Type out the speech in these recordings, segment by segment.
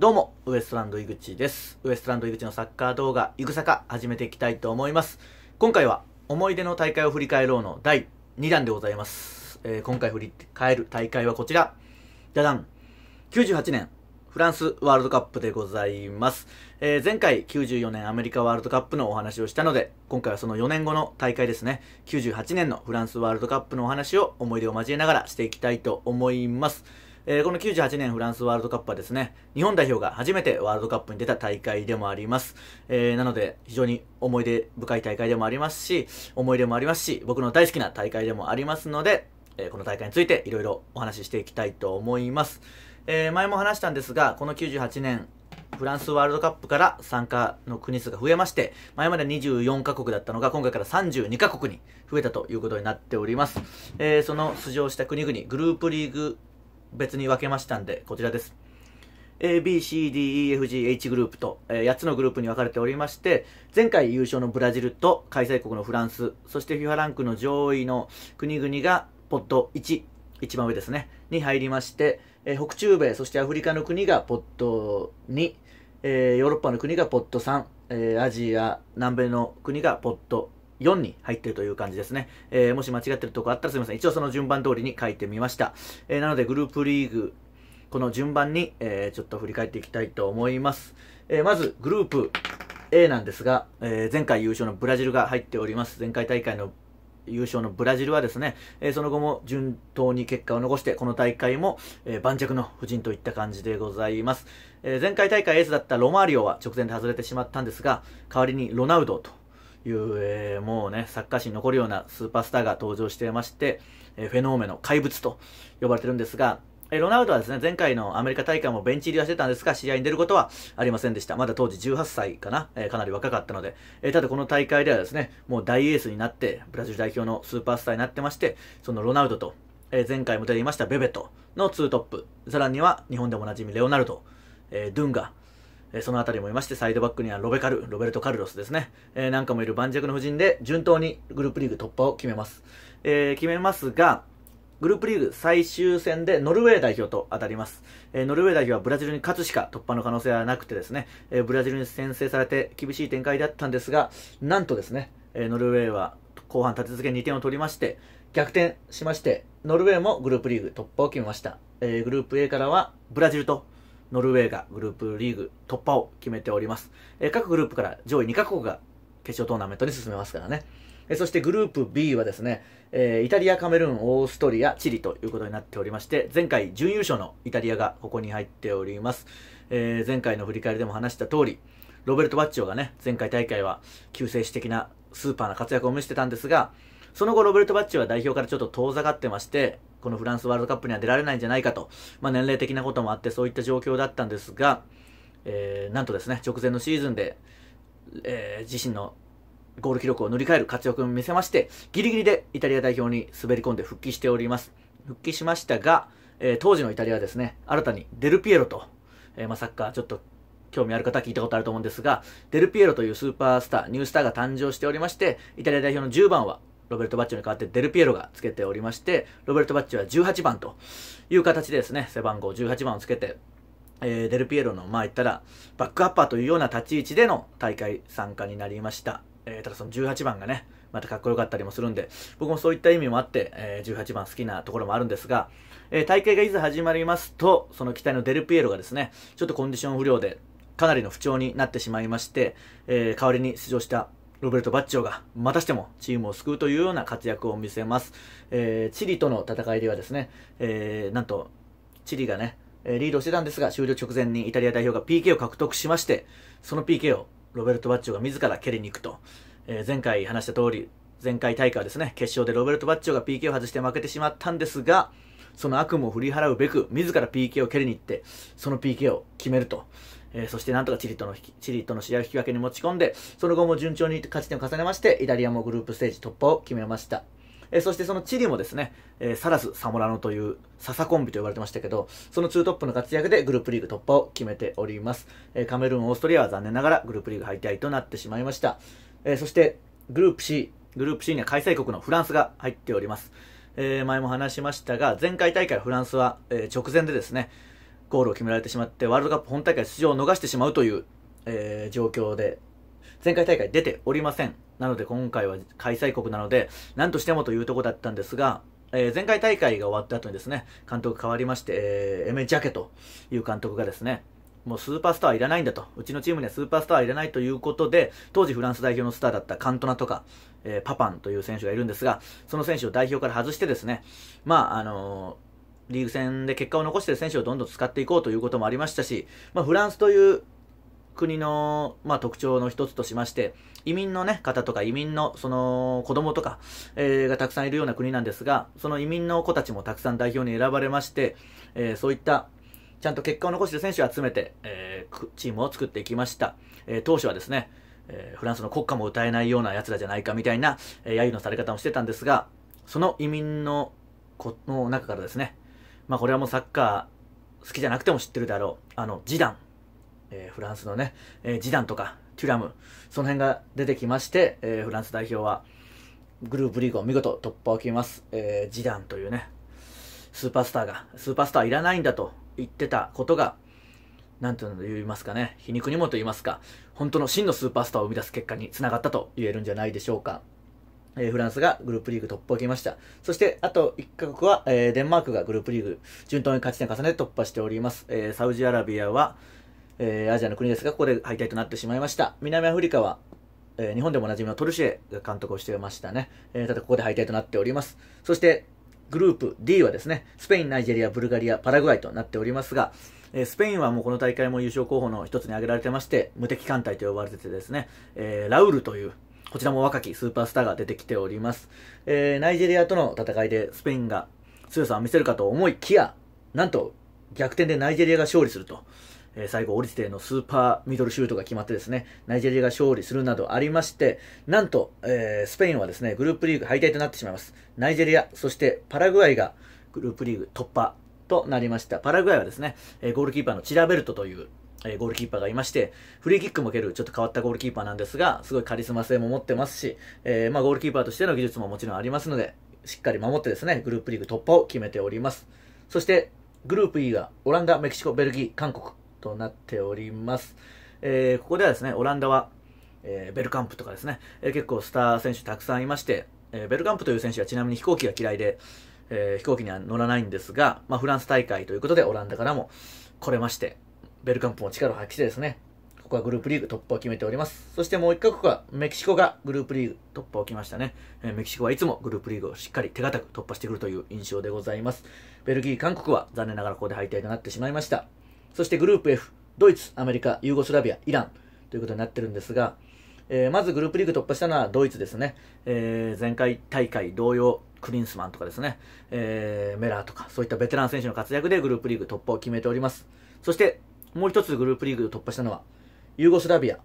どうも、ウエストランド井口です。ウエストランド井口のサッカー動画、いぐさか始めていきたいと思います。今回は、思い出の大会を振り返ろうの第2弾でございます。えー、今回振り返る大会はこちら。ダダン。98年、フランスワールドカップでございます。えー、前回94年アメリカワールドカップのお話をしたので、今回はその4年後の大会ですね。98年のフランスワールドカップのお話を思い出を交えながらしていきたいと思います。えー、この98年フランスワールドカップはですね、日本代表が初めてワールドカップに出た大会でもあります。えー、なので、非常に思い出深い大会でもありますし、思い出もありますし、僕の大好きな大会でもありますので、えー、この大会についていろいろお話ししていきたいと思います。え前も話したんですが、この98年、フランスワールドカップから参加の国数が増えまして、前まで24カ国だったのが今回から32カ国に増えたということになっております。えー、その出場した国々、グループリーグ別に分けましたんで、こちらです。A, B, C, D, E, F, G, H グループと、えー、8つのグループに分かれておりまして、前回優勝のブラジルと開催国のフランス、そして FIFA ランクの上位の国々がポッド1、一番上ですね、に入りまして、えー、北中米、そしてアフリカの国がポッド2、えー、ヨーロッパの国がポッド3、えー、アジア、南米の国がポッド4に入ってるという感じですね。えー、もし間違ってるとこあったらすみません。一応その順番通りに書いてみました。えー、なのでグループリーグ、この順番に、えー、ちょっと振り返っていきたいと思います。えまず、グループ A なんですが、え前回優勝のブラジルが入っております。前回大会の優勝のブラジルはですね、えその後も順当に結果を残して、この大会も、え盤石の布陣といった感じでございます。え前回大会エースだったロマーリオは直前で外れてしまったんですが、代わりにロナウドという、えー、もうね、サッカー史に残るようなスーパースターが登場していまして、えー、フェノーメの怪物と呼ばれてるんですが、えロナウドはですね、前回のアメリカ大会もベンチ入りはしてたんですが、試合に出ることはありませんでした。まだ当時18歳かな、えかなり若かったので、えただこの大会ではですね、もう大エースになって、ブラジル代表のスーパースターになってまして、そのロナウドと、え前回も出ていましたベベトの2トップ、さらには日本でもおなじみレオナルド、えドゥンガ、えその辺りもいまして、サイドバックにはロベカル、ロベルト・カルロスですね、えー、なんかもいる盤石の布陣で、順当にグループリーグ突破を決めます。えー、決めますが、グループリーグ最終戦でノルウェー代表と当たります。えー、ノルウェー代表はブラジルに勝つしか突破の可能性はなくてですね、えブラジルに先制されて厳しい展開だったんですが、なんとですね、えノルウェーは後半立て続け2点を取りまして、逆転しまして、ノルウェーもグループリーグ突破を決めました。えグループ A からはブラジルと、ノルウェーがグループリーグ突破を決めております。え各グループから上位2カ国が決勝トーナメントに進めますからね。えそしてグループ B はですね、えイタリア、カメルーン、オーストリア、チリということになっておりまして、前回準優勝のイタリアがここに入っております。えー、前回の振り返りでも話した通り、ロベルト・バッチョがね、前回大会は救世主的なスーパーな活躍を見せてたんですが、その後ロベルト・バッチョは代表からちょっと遠ざかってまして、このフランスワールドカップには出られないんじゃないかと、まあ、年齢的なこともあってそういった状況だったんですが、えー、なんとですね直前のシーズンで、えー、自身のゴール記録を塗り替える活躍を見せましてギリギリでイタリア代表に滑り込んで復帰しております復帰しましたが、えー、当時のイタリアはですね新たにデルピエロと、えまあ、サッカーちょっと興味ある方は聞いたことあると思うんですが、デルピエロというスーパースター、ニュースターが誕生しておりまして、イタリア代表の10番はロベルト・バッチョに代わってデルピエロがつけておりまして、ロベルト・バッチョは18番という形でですね、背番号18番をつけて、えー、デルピエロの、前行言ったら、バックアッパーというような立ち位置での大会参加になりました。えー、ただその18番がね、またかっこよかったりもするんで、僕もそういった意味もあって、えー、18番好きなところもあるんですが、えー、大会がいざ始まりますと、その期待のデルピエロがですね、ちょっとコンディション不良で、かなりの不調になってしまいまして、え代わりに出場したロベルト・バッチョがまたしてもチームを救うというような活躍を見せます。えー、チリとの戦いではですね、えー、なんと、チリがね、リードしてたんですが、終了直前にイタリア代表が PK を獲得しまして、その PK をロベルト・バッチョが自ら蹴りに行くと。えー、前回話した通り、前回大会はですね、決勝でロベルト・バッチョが PK を外して負けてしまったんですが、その悪夢を振り払うべく、自ら PK を蹴りに行って、その PK を決めると。えー、そしてなんとかチリとのチリとの試合を引き分けに持ち込んで、その後も順調に勝ち点を重ねまして、イタリアもグループステージ突破を決めました。えー、そしてそのチリもですね、えー、サラス、サモラノというササコンビと呼ばれてましたけど、その2トップの活躍でグループリーグ突破を決めております。えー、カメルーン、オーストリアは残念ながらグループリーグ敗退となってしまいました。えそして、グループ C、グループ C には開催国のフランスが入っております。え前も話しましたが、前回大会フランスは、え直前でですね、ゴールを決められてしまって、ワールドカップ本大会出場を逃してしまうという、えー、状況で、前回大会出ておりません。なので今回は開催国なので、何としてもというとこだったんですが、えー、前回大会が終わった後にですね、監督変わりまして、えー、エメ・ジャケという監督がですね、もうスーパースターはいらないんだと、うちのチームにはスーパースターはいらないということで、当時フランス代表のスターだったカントナとか、えー、パパンという選手がいるんですが、その選手を代表から外してですね、まあ、あのーリーグ戦で結果を残している選手をどんどん使っていこうということもありましたし、まあ、フランスという国の、まあ、特徴の一つとしまして、移民の、ね、方とか移民のその子供とか、えー、がたくさんいるような国なんですが、その移民の子たちもたくさん代表に選ばれまして、えー、そういったちゃんと結果を残している選手を集めて、えー、チームを作っていきました。え当初はですね、えフランスの国歌も歌えないような奴らじゃないかみたいな、え揶揄のされ方をしてたんですが、その移民の子の中からですね、まあこれはもうサッカー好きじゃなくても知ってるであろう。あの、ジダン。えー、フランスのね、えー、ジダンとか、テュラム、その辺が出てきまして、えー、フランス代表は、グループリーグを見事突破を決めます。えー、ジダンというね、スーパースターが、スーパースターいらないんだと言ってたことが、なんていうの言いますかね、皮肉にもと言いますか、本当の真のスーパースターを生み出す結果につながったと言えるんじゃないでしょうか。えフランスがグループリーグ突破を決めました。そして、あと1カ国は、えデンマークがグループリーグ、順当に勝ち点を重ねて突破しております。えサウジアラビアは、えアジアの国ですが、ここで敗退となってしまいました。南アフリカは、え日本でもおなじみのトルシエが監督をしていましたね。えただ、ここで敗退となっております。そして、グループ D はですね、スペイン、ナイジェリア、ブルガリア、パラグアイとなっておりますが、えスペインはもうこの大会も優勝候補の一つに挙げられてまして、無敵艦隊と呼ばれててですね、えラウルというこちらも若きスーパースターが出てきております。えー、ナイジェリアとの戦いでスペインが強さを見せるかと思いきや、なんと逆転でナイジェリアが勝利すると。えー、最後、オリジティのスーパーミドルシュートが決まってですね、ナイジェリアが勝利するなどありまして、なんと、えー、スペインはですね、グループリーグ敗退となってしまいます。ナイジェリア、そしてパラグアイがグループリーグ突破となりました。パラグアイはですね、えー、ゴールキーパーのチラベルトというえゴールキーパーがいまして、フリーキックも蹴る、ちょっと変わったゴールキーパーなんですが、すごいカリスマ性も持ってますし、えー、まあ、ゴールキーパーとしての技術ももちろんありますので、しっかり守ってですね、グループリーグ突破を決めております。そして、グループ E がオランダ、メキシコ、ベルギー、韓国となっております。えー、ここではですね、オランダは、えー、ベルカンプとかですね、え結構スター選手たくさんいまして、えベルカンプという選手はちなみに飛行機が嫌いで、え飛行機には乗らないんですが、まあ、フランス大会ということでオランダからも来れまして、ベルカンプも力を発揮してですね、ここはグループリーグ突破を決めております。そしてもう1カ国はメキシコがグループリーグ突破を決めましたね。えー、メキシコはいつもグループリーグをしっかり手堅く突破してくるという印象でございます。ベルギー、韓国は残念ながらここで敗退となってしまいました。そしてグループ F、ドイツ、アメリカ、ユーゴスラビア、イランということになってるんですが、えー、まずグループリーグ突破したのはドイツですね。えー、前回大会同様、クリンスマンとかですね、えー、メラーとか、そういったベテラン選手の活躍でグループリーグ突破を決めております。そして、もう一つグループリーグを突破したのは、ユーゴスラビア。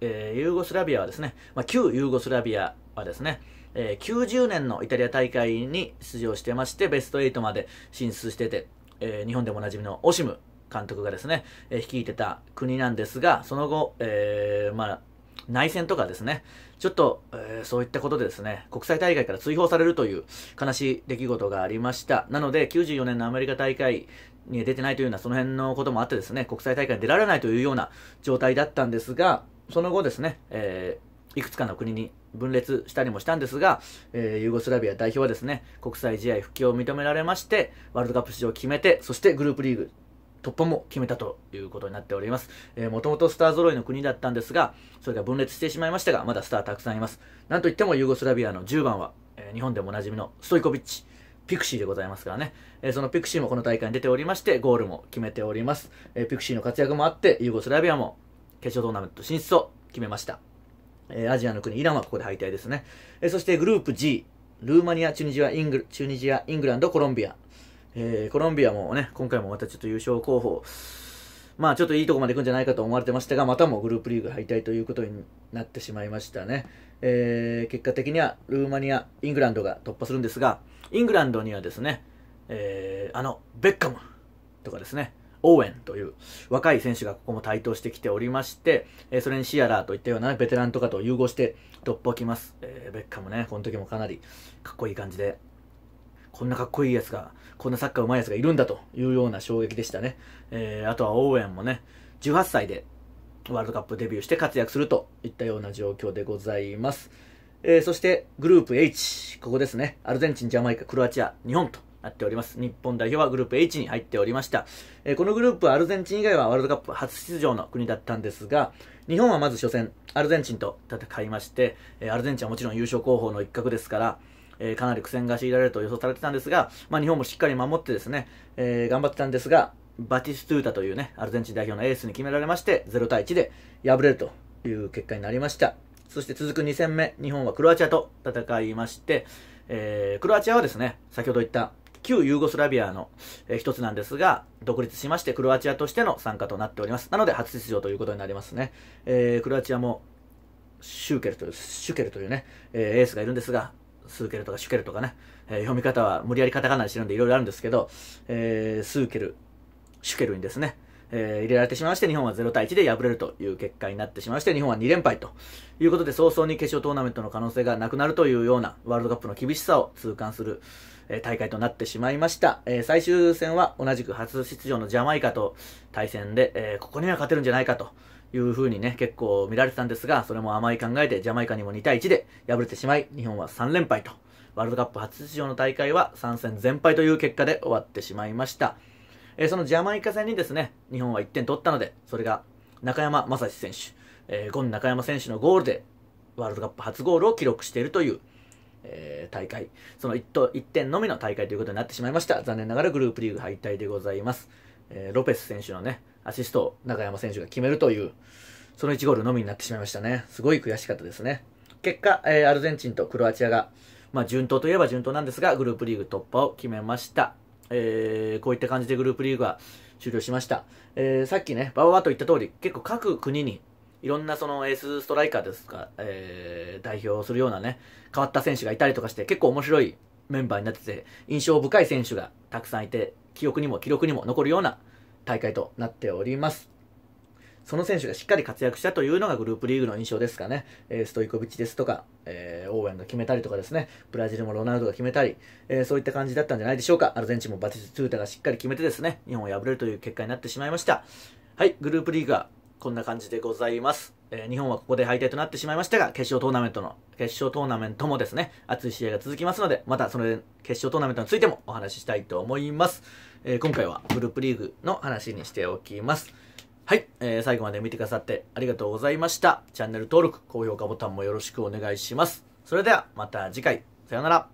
えー、ユーゴスラビアはですね、まあ、旧ユーゴスラビアはですね、えー、90年のイタリア大会に出場してまして、ベスト8まで進出してて、えー、日本でもおなじみのオシム監督がですね、えー、率いてた国なんですが、その後、えー、まあ、内戦とかですね、ちょっと、えー、そういったことでですね、国際大会から追放されるという悲しい出来事がありました。なので、94年のアメリカ大会出てないというような、その辺のこともあってですね、国際大会に出られないというような状態だったんですが、その後ですね、えー、いくつかの国に分裂したりもしたんですが、えー、ユーゴスラビア代表はですね、国際試合復帰を認められまして、ワールドカップ出場を決めて、そしてグループリーグ突破も決めたということになっております。えー、もともとスター揃いの国だったんですが、それが分裂してしまいましたが、まだスターたくさんいます。なんといってもユーゴスラビアの10番は、えー、日本でもおなじみのストイコビッチ。ピクシーでございますからね、えー、そのピクシーもこの大会に出ておりまして、ゴールも決めております。えー、ピクシーの活躍もあって、ユーゴスラビアも決勝トーナメント進出を決めました。えー、アジアの国イランはここで敗退ですね。えー、そしてグループ G、ルーマニア、チュニジア、イングチュニジアイングランド、コロンビア。えー、コロンビアもね、今回もまたちょっと優勝候補、まあちょっといいとこまで行くんじゃないかと思われてましたが、またもグループリーグ敗退ということになってしまいましたね。えー、結果的にはルーマニア、イングランドが突破するんですが、イングランドにはですね、えー、あの、ベッカムとかですね、オーウェンという若い選手がここも台頭してきておりまして、えー、それにシアラーといったような、ベテランとかと融合して突破きます、えー、ベッカムね、この時もかなりかっこいい感じで、こんなかっこいいやつが、こんなサッカーうまいやつがいるんだというような衝撃でしたね。えー、あとはオーウェンもね、18歳でワールドカップデビューして活躍するといったような状況でございます。えー、そしてグループ H、ここですね。アルゼンチン、ジャマイカ、クロアチア、日本となっております。日本代表はグループ H に入っておりました。えー、このグループはアルゼンチン以外はワールドカップ初出場の国だったんですが、日本はまず初戦、アルゼンチンと戦いまして、えー、アルゼンチンはもちろん優勝候補の一角ですから、えー、かなり苦戦が強いられると予想されてたんですが、まあ、日本もしっかり守ってですね、えー、頑張ってたんですが、バティストゥータというね、アルゼンチン代表のエースに決められまして、0対1で敗れるという結果になりました。そして続く2戦目、日本はクロアチアと戦いまして、えー、クロアチアはですね、先ほど言った旧ユーゴスラビアの、えー、一つなんですが、独立しましてクロアチアとしての参加となっております。なので初出場ということになりますね。えー、クロアチアもシューケルという、シュケルというね、えー、エースがいるんですが、スーケルとかシュケルとかね、えー、読み方は無理やりカタカナにしてるんでいろいろあるんですけど、えー、スーケル、シュケルにですね、えー、入れられてしまいまして、日本は0対1で敗れるという結果になってしまいまして、日本は2連敗ということで、早々に決勝トーナメントの可能性がなくなるというような、ワールドカップの厳しさを痛感する、えー、大会となってしまいました。えー、最終戦は同じく初出場のジャマイカと対戦で、えここには勝てるんじゃないかと。いう風にね、結構見られてたんですが、それも甘い考えで、ジャマイカにも2対1で敗れてしまい、日本は3連敗と、ワールドカップ初出場の大会は3戦全敗という結果で終わってしまいました。えー、そのジャマイカ戦にですね、日本は1点取ったので、それが中山雅史選手、えー、ゴン中山選手のゴールで、ワールドカップ初ゴールを記録しているという、えー、大会、その 1, と1点のみの大会ということになってしまいました。残念ながらグループリーグ敗退でございます。えー、ロペス選手のね、アシストを中山選手が決めるという、その1ゴールのみになってしまいましたね。すごい悔しかったですね。結果、えー、アルゼンチンとクロアチアが、まあ、順当といえば順当なんですが、グループリーグ突破を決めました。えー、こういった感じでグループリーグは終了しました。えー、さっきね、バババと言った通り、結構各国にいろんなそのエースストライカーですか、えー、代表するようなね、変わった選手がいたりとかして、結構面白いメンバーになってて、印象深い選手がたくさんいて、記憶にも記録にも残るような大会となっております。その選手がしっかり活躍したというのがグループリーグの印象ですかね。えストイコビッチですとか、えー、オーウェンが決めたりとかですね、ブラジルもロナウドが決めたり、えー、そういった感じだったんじゃないでしょうか。アルゼンチンもバティス・トゥータがしっかり決めてですね、日本を破れるという結果になってしまいました。はい、グループリーグはこんな感じでございます。えー、日本はここで敗退となってしまいましたが、決勝トーナメントの、決勝トーナメントもですね、熱い試合が続きますので、またその決勝トーナメントについてもお話ししたいと思います。え今回はグループリーグの話にしておきます。はい、えー、最後まで見てくださってありがとうございました。チャンネル登録、高評価ボタンもよろしくお願いします。それではまた次回。さようなら。